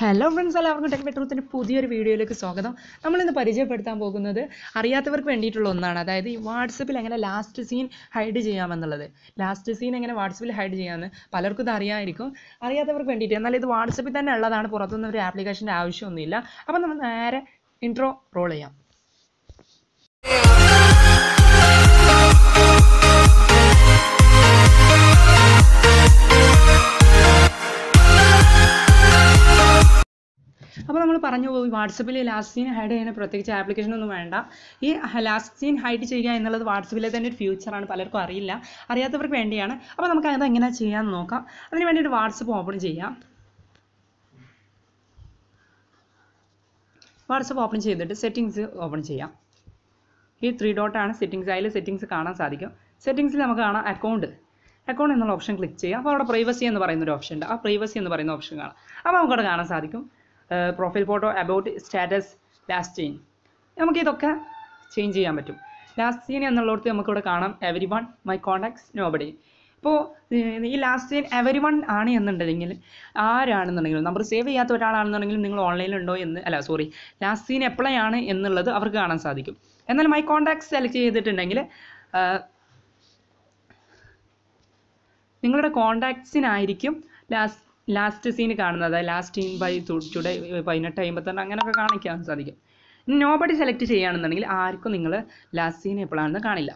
hello friends എല്ലാവർക്കും tech പെട്രോത്തിൻ്റെ പുതിയൊരു വീഡിയോയിലേക്ക് സ്വാഗതം നമ്മളിന്ന് പരിചയപ്പെടുത്താൻ പോകുന്നത് അറിയാത്തവർക്ക് വേണ്ടിയിട്ടുള്ള ഒന്നാണ് അതായത് ഈ വാട്സപ്പിൽ എങ്ങനെ ലാസ്റ്റ് സീൻ ഹൈഡ് ചെയ്യാമെന്നുള്ളത് ലാസ്റ്റ് സീൻ എങ്ങനെ വാട്സപ്പിൽ ഹൈഡ് ചെയ്യാമെന്ന് പലർക്കും ഇത് അറിയാമായിരിക്കും അറിയാത്തവർക്ക് വേണ്ടിയിട്ട് എന്നാൽ ഇത് വാട്സപ്പിൽ തന്നെ ഉള്ളതാണ് പുറത്തുനിന്ന് ഒരു ആപ്ലിക്കേഷൻ്റെ ആവശ്യമൊന്നുമില്ല അപ്പം നമ്മൾ നേരെ ഇൻട്രോ റോൾ ചെയ്യാം അപ്പോൾ നമ്മൾ പറഞ്ഞു പോയി വാട്സപ്പിൽ സീൻ ഹൈഡ് ചെയ്യുന്ന പ്രത്യേകിച്ച് ആപ്ലിക്കേഷൻ ഒന്നും വേണ്ട ഈ ലാസ്റ്റ് സീൻ ഹൈഡ് ചെയ്യുക എന്നുള്ളത് വാട്സപ്പിലെ തന്നെ ഒരു ഫ്യൂച്ചറാണ് പലർക്കും അറിയില്ല അറിയാത്തവർക്ക് വേണ്ടിയാണ് അപ്പോൾ നമുക്ക് അത് എങ്ങനെ ചെയ്യാമെന്ന് നോക്കാം അതിന് വേണ്ടിയിട്ട് വാട്സപ്പ് ഓപ്പൺ ചെയ്യാം വാട്സപ്പ് ഓപ്പൺ ചെയ്തിട്ട് സെറ്റിങ്സ് ഓപ്പൺ ചെയ്യാം ഈ ത്രീ ഡോട്ടാണ് സെറ്റിങ്സ് അതിൽ സെറ്റിങ്സ് കാണാൻ സാധിക്കും സെറ്റിങ്സിൽ നമുക്ക് കാണാം അക്കൗണ്ട് അക്കൗണ്ട് എന്നുള്ള ഓപ്ഷൻ ക്ലിക്ക് ചെയ്യാം അപ്പോൾ അവിടെ പ്രൈവസി എന്ന് പറയുന്ന ഒരു ഓപ്ഷൻ ഉണ്ട് ആ പ്രൈവസി എന്ന് പറയുന്ന ഓപ്ഷൻ കാണാം അപ്പോൾ നമുക്കവിടെ കാണാൻ സാധിക്കും profile photo about status last seen നമുക്ക് ഇതൊക്കെ ചേഞ്ച് ചെയ്യാൻ പറ്റും ലാസ്റ്റ് സീൻ എന്നുള്ളടത്ത് നമുക്കിവിടെ കാണാം everyone my contacts body ഇപ്പോൾ ഈ ലാസ്റ്റ് സീൻ എവരി വൺ ആണ് എന്നുണ്ടെങ്കിൽ ആരാണെന്നുണ്ടെങ്കിലും നമ്പർ സേവ് ചെയ്യാത്ത ഒരാളാണെന്നുണ്ടെങ്കിലും നിങ്ങൾ ഓൺലൈനിലുണ്ടോ എന്ന് അല്ല സോറി ലാസ്റ്റ് സീൻ എപ്പോഴാണ് എന്നുള്ളത് അവർക്ക് കാണാൻ സാധിക്കും എന്നാൽ മൈ കോണ്ടാക്ട്സ് സെലക്ട് ചെയ്തിട്ടുണ്ടെങ്കിൽ നിങ്ങളുടെ കോണ്ടാക്ട്സിനായിരിക്കും ലാസ്റ്റ് ലാസ്റ്റ് സീൻ കാണുന്നത് ലാസ്റ്റ് സീൻ ബൈ ടുഡേ പതിനെട്ട് അമ്പത്തെണ്ണം അങ്ങനെയൊക്കെ കാണിക്കാൻ സാധിക്കും നോബഡി സെലക്ട് ചെയ്യുകയാണെന്നുണ്ടെങ്കിൽ ആർക്കും നിങ്ങൾ ലാസ്റ്റ് സീൻ എപ്പോഴാണെന്ന് കാണില്ല